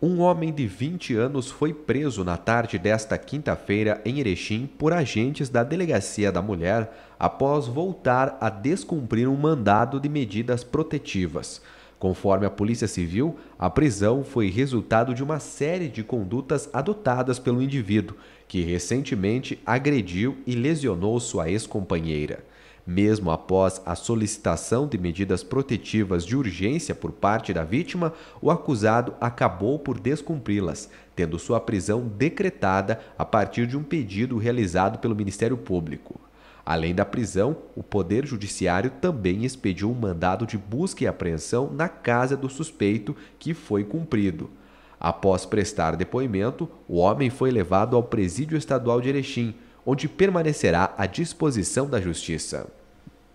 Um homem de 20 anos foi preso na tarde desta quinta-feira em Erechim por agentes da Delegacia da Mulher após voltar a descumprir um mandado de medidas protetivas. Conforme a Polícia Civil, a prisão foi resultado de uma série de condutas adotadas pelo indivíduo, que recentemente agrediu e lesionou sua ex-companheira. Mesmo após a solicitação de medidas protetivas de urgência por parte da vítima, o acusado acabou por descumpri-las, tendo sua prisão decretada a partir de um pedido realizado pelo Ministério Público. Além da prisão, o Poder Judiciário também expediu um mandado de busca e apreensão na casa do suspeito, que foi cumprido. Após prestar depoimento, o homem foi levado ao Presídio Estadual de Erechim, onde permanecerá à disposição da Justiça.